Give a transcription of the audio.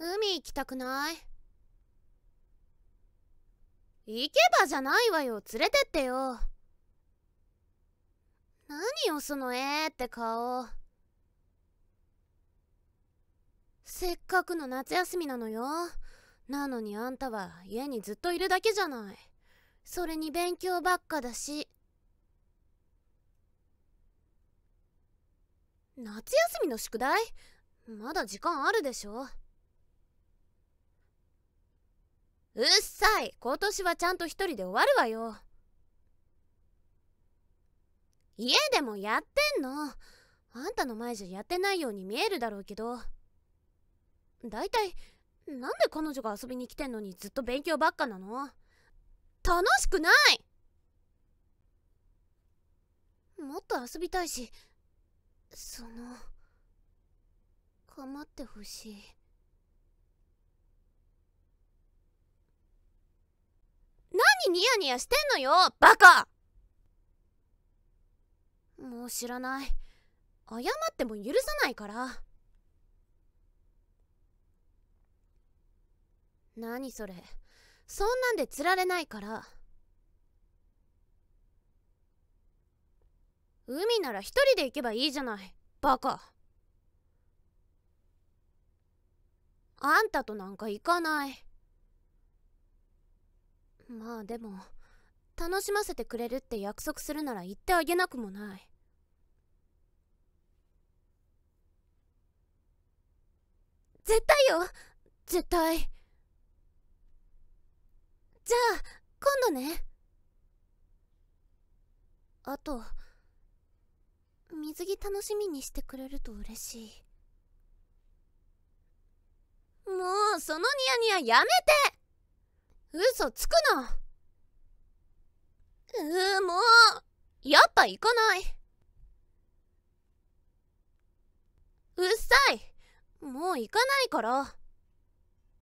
海行きたくない行けばじゃないわよ連れてってよ何よそのえーって顔せっかくの夏休みなのよなのにあんたは家にずっといるだけじゃないそれに勉強ばっかだし夏休みの宿題まだ時間あるでしょうっさい今年はちゃんと一人で終わるわよ家でもやってんのあんたの前じゃやってないように見えるだろうけどだいたいなんで彼女が遊びに来てんのにずっと勉強ばっかなの楽しくないもっと遊びたいしその構ってほしいニヤニヤしてんのよバカもう知らない謝っても許さないから何それそんなんで釣られないから海なら一人で行けばいいじゃないバカあんたとなんか行かないまあでも楽しませてくれるって約束するなら言ってあげなくもない絶対よ絶対じゃあ今度ねあと水着楽しみにしてくれると嬉しいもうそのニヤニヤやめて嘘つくなうーもうやっぱ行かないうっさいもう行かないから